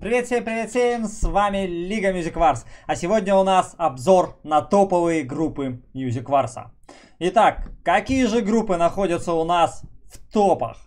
Привет всем, привет всем, с вами Лига Music Wars, а сегодня у нас обзор на топовые группы Music Wars. Итак, какие же группы находятся у нас в топах?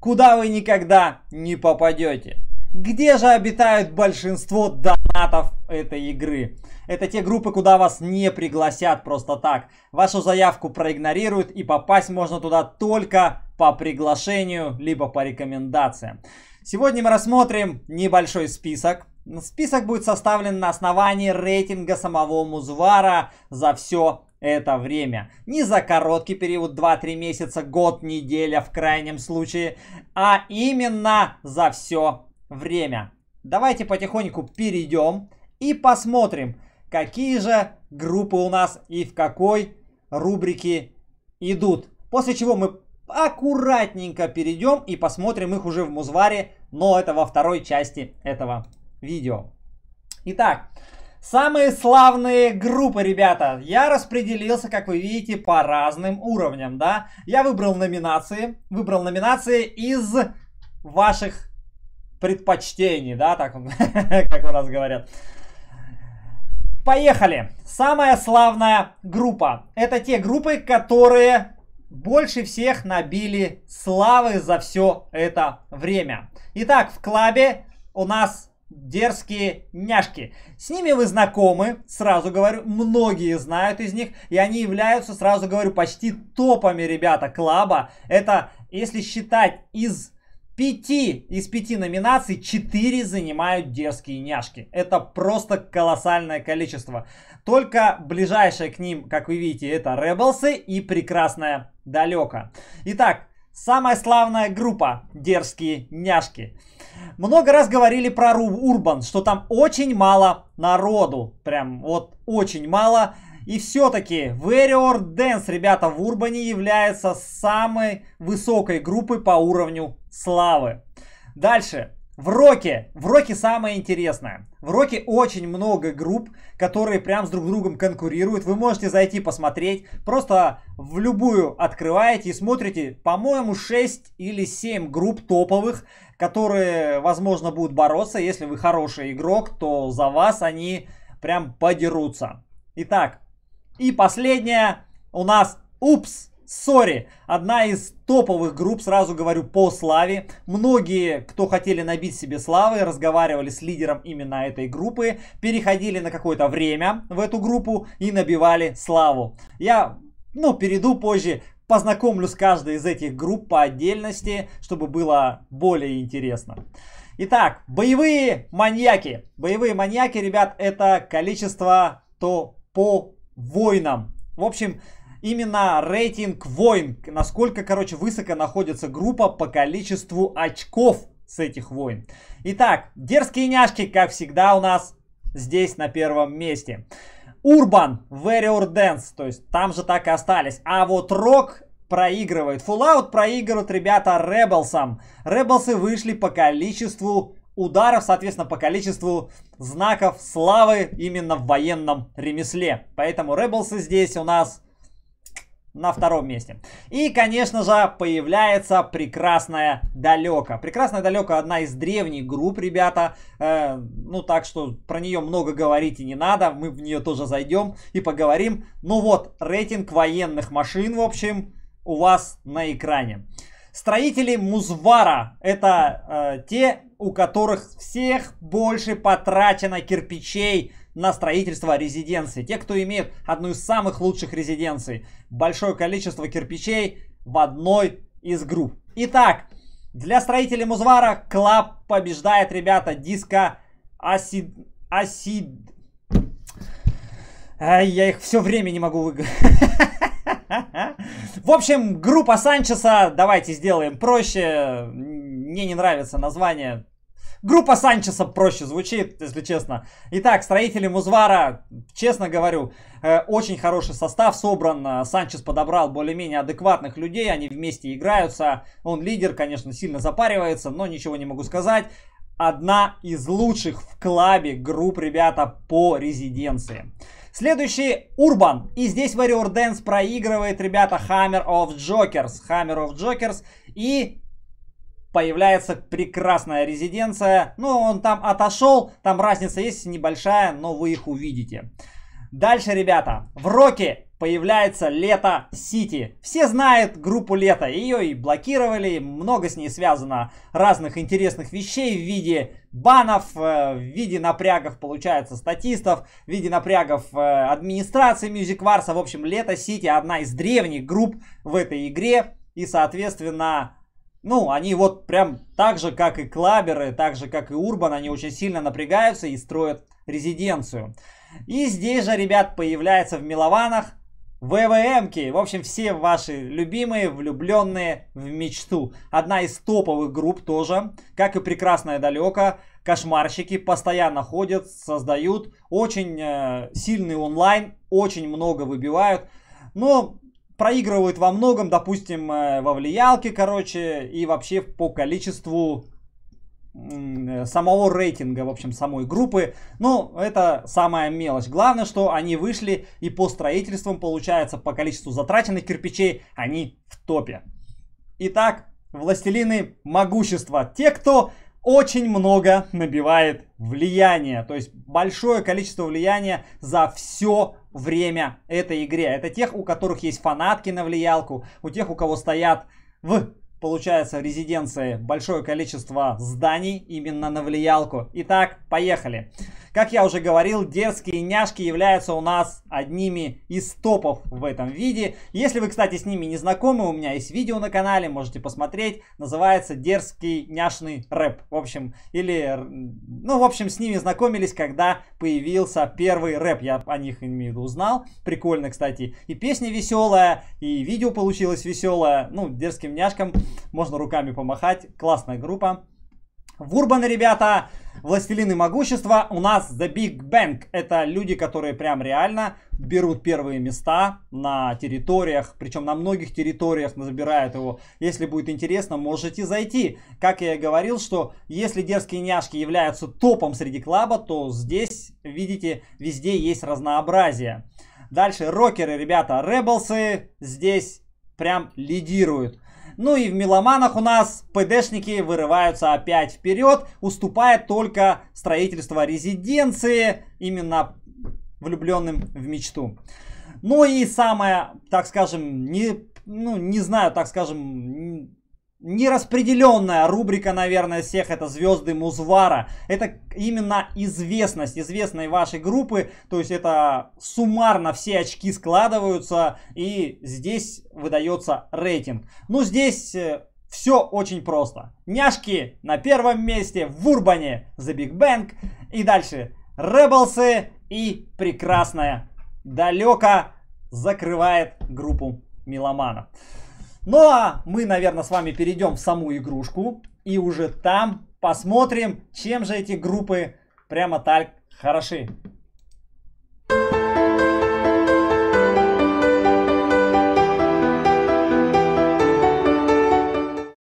Куда вы никогда не попадете? Где же обитают большинство донатов этой игры? Это те группы, куда вас не пригласят просто так. Вашу заявку проигнорируют и попасть можно туда только по приглашению, либо по рекомендациям. Сегодня мы рассмотрим небольшой список. Список будет составлен на основании рейтинга самого Музвара за все это время. Не за короткий период 2-3 месяца, год, неделя в крайнем случае, а именно за все время. Давайте потихоньку перейдем и посмотрим, какие же группы у нас и в какой рубрике идут. После чего мы аккуратненько перейдем и посмотрим их уже в Музваре, но это во второй части этого видео. Итак, самые славные группы, ребята. Я распределился, как вы видите, по разным уровням, да. Я выбрал номинации, выбрал номинации из ваших предпочтений, да, так, как у нас говорят. Поехали! Самая славная группа. Это те группы, которые больше всех набили славы за все это время. Итак, в клабе у нас дерзкие няшки. С ними вы знакомы, сразу говорю, многие знают из них, и они являются, сразу говорю, почти топами, ребята, клаба. Это, если считать из пяти из пяти номинаций четыре занимают дерзкие няшки. Это просто колоссальное количество. Только ближайшее к ним, как вы видите, это Rebels и прекрасная далеко. Итак, самая славная группа «Дерзкие няшки». Много раз говорили про Урбан, что там очень мало народу. Прям вот очень мало. И все-таки Warrior Dance, ребята, в Урбане является самой высокой группой по уровню славы. Дальше. В роке, в роке самое интересное. В роке очень много групп, которые прям с друг другом конкурируют. Вы можете зайти посмотреть, просто в любую открываете и смотрите, по-моему, 6 или 7 групп топовых, которые, возможно, будут бороться. Если вы хороший игрок, то за вас они прям подерутся. Итак, и последнее у нас «Упс». Сори, одна из топовых групп, сразу говорю, по славе. Многие, кто хотели набить себе славы, разговаривали с лидером именно этой группы, переходили на какое-то время в эту группу и набивали славу. Я, ну, перейду позже познакомлю с каждой из этих групп по отдельности, чтобы было более интересно. Итак, боевые маньяки. Боевые маньяки, ребят, это количество то по войнам. В общем, именно рейтинг войн, насколько, короче, высоко находится группа по количеству очков с этих войн. Итак, дерзкие няшки, как всегда, у нас здесь на первом месте. Урбан, Warrior Dance, то есть там же так и остались. А вот Рок проигрывает. Fallout проигрывают, ребята, Ребелсам. Ребелсы вышли по количеству ударов, соответственно, по количеству знаков славы именно в военном ремесле. Поэтому Ребелсы здесь у нас на втором месте. И, конечно же, появляется «Прекрасная далека». «Прекрасная далека» одна из древних групп, ребята. Э, ну, так что про нее много говорить и не надо. Мы в нее тоже зайдем и поговорим. Ну вот, рейтинг военных машин, в общем, у вас на экране. Строители Музвара – это э, те, у которых всех больше потрачено кирпичей – на строительство резиденции. Те, кто имеет одну из самых лучших резиденций. Большое количество кирпичей в одной из групп. Итак, для строителей Музвара Клаб побеждает, ребята, диско Асид... Асид... А, я их все время не могу выговорить. В общем, группа Санчеса, давайте сделаем проще. Мне не нравится название, Группа Санчеса проще звучит, если честно. Итак, строители Музвара, честно говорю, э, очень хороший состав собран. Санчес подобрал более-менее адекватных людей, они вместе играются. Он лидер, конечно, сильно запаривается, но ничего не могу сказать. Одна из лучших в клабе групп, ребята, по резиденции. Следующий Урбан. И здесь Warrior Dance проигрывает, ребята, Hammer of Jokers. Hammer of Jokers. И появляется прекрасная резиденция. Ну, он там отошел, там разница есть небольшая, но вы их увидите. Дальше, ребята, в Роке появляется Лето Сити. Все знают группу Лето, ее и блокировали, много с ней связано разных интересных вещей в виде банов, э, в виде напрягов, получается, статистов, в виде напрягов э, администрации Music Wars. В общем, Лето Сити одна из древних групп в этой игре, и, соответственно, ну, они вот прям так же, как и клаберы, так же, как и Урбан, они очень сильно напрягаются и строят резиденцию. И здесь же, ребят, появляется в Милованах ВВМки. В общем, все ваши любимые, влюбленные в мечту. Одна из топовых групп тоже, как и прекрасная далеко». Кошмарщики постоянно ходят, создают. Очень э, сильный онлайн, очень много выбивают. Но проигрывают во многом, допустим, э, во влиялке, короче, и вообще по количеству э, самого рейтинга, в общем, самой группы. Ну, это самая мелочь. Главное, что они вышли и по строительствам, получается, по количеству затраченных кирпичей, они в топе. Итак, властелины могущества. Те, кто очень много набивает влияния. То есть большое количество влияния за все время этой игре. Это тех, у которых есть фанатки на влиялку, у тех, у кого стоят в получается в резиденции большое количество зданий именно на влиялку. Итак, поехали. Как я уже говорил, дерзкие няшки являются у нас одними из топов в этом виде. Если вы, кстати, с ними не знакомы, у меня есть видео на канале, можете посмотреть. Называется «Дерзкий няшный рэп». В общем, или... Ну, в общем, с ними знакомились, когда появился первый рэп. Я о них, имею в виду, узнал. Прикольно, кстати. И песня веселая, и видео получилось веселое. Ну, дерзким няшкам можно руками помахать. Классная группа. В Урбан, ребята, Властелины Могущества у нас The Big Bang. Это люди, которые прям реально берут первые места на территориях, причем на многих территориях забирают его. Если будет интересно, можете зайти. Как я и говорил, что если дерзкие няшки являются топом среди клаба, то здесь, видите, везде есть разнообразие. Дальше рокеры, ребята, ребелсы здесь прям лидируют. Ну и в меломанах у нас ПДшники вырываются опять вперед, уступая только строительство резиденции именно влюбленным в мечту. Ну и самое, так скажем, не, ну, не знаю, так скажем, нераспределенная рубрика, наверное, всех, это звезды Музвара. Это именно известность известной вашей группы, то есть это суммарно все очки складываются, и здесь выдается рейтинг. Ну, здесь э, все очень просто. Няшки на первом месте в Урбане за Биг Бэнг, и дальше Ребелсы и прекрасная далеко закрывает группу меломанов. Ну а мы, наверное, с вами перейдем в саму игрушку. И уже там посмотрим, чем же эти группы прямо так хороши.